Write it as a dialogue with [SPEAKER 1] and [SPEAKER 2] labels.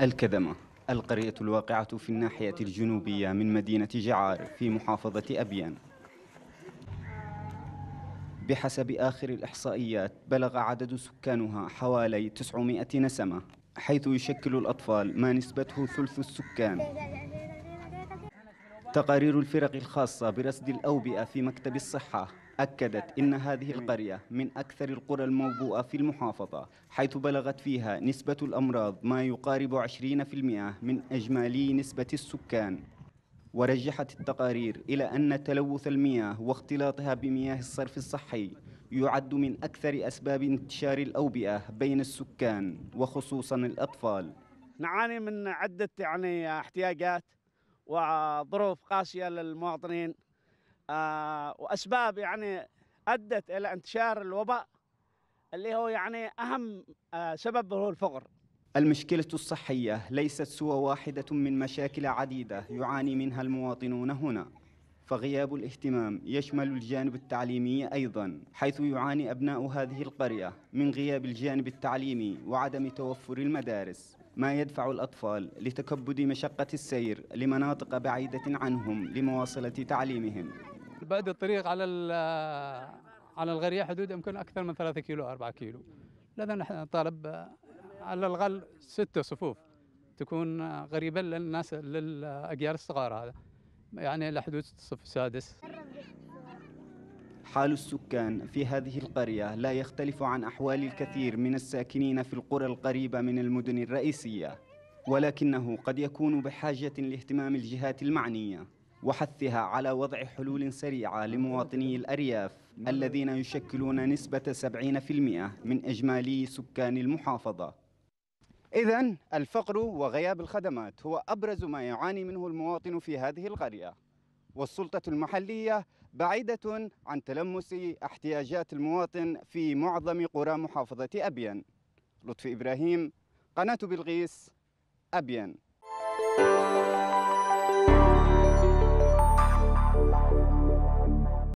[SPEAKER 1] الكذمة القرية الواقعة في الناحية الجنوبية من مدينة جعار في محافظة أبيان بحسب آخر الإحصائيات بلغ عدد سكانها حوالي 900 نسمة حيث يشكل الأطفال ما نسبته ثلث السكان تقارير الفرق الخاصة برصد الأوبئة في مكتب الصحة أكدت إن هذه القرية من أكثر القرى الموبوءة في المحافظة حيث بلغت فيها نسبة الأمراض ما يقارب 20% من أجمالي نسبة السكان ورجحت التقارير إلى أن تلوث المياه واختلاطها بمياه الصرف الصحي يعد من أكثر أسباب انتشار الأوبئة بين السكان وخصوصا الأطفال
[SPEAKER 2] نعاني من عدة يعني احتياجات وظروف قاسيه للمواطنين آه، واسباب يعني ادت الى انتشار الوباء اللي هو يعني اهم آه، سبب هو الفقر
[SPEAKER 1] المشكلة الصحية ليست سوى واحدة من مشاكل عديدة يعاني منها المواطنون هنا فغياب الاهتمام يشمل الجانب التعليمي أيضا حيث يعاني أبناء هذه القرية من غياب الجانب التعليمي وعدم توفر المدارس ما يدفع الأطفال لتكبد مشقة السير لمناطق بعيدة عنهم لمواصلة تعليمهم
[SPEAKER 3] بعد الطريق على على الغرية حدود يمكن أكثر من 3 كيلو 4 كيلو لذا نحن طالب على الأقل ست صفوف تكون غريبة للناس للأجيال الصغار هذا يعني لحدود الصف السادس
[SPEAKER 1] حال السكان في هذه القرية لا يختلف عن أحوال الكثير من الساكنين في القرى القريبة من المدن الرئيسية ولكنه قد يكون بحاجة لاهتمام الجهات المعنية وحثها على وضع حلول سريعة لمواطني الأرياف الذين يشكلون نسبة 70% من إجمالي سكان المحافظة إذا الفقر وغياب الخدمات هو أبرز ما يعاني منه المواطن في هذه القرية والسلطة المحلية بعيدة عن تلمس احتياجات المواطن في معظم قرى محافظة أبين لطفي إبراهيم قناة بلغيس أبين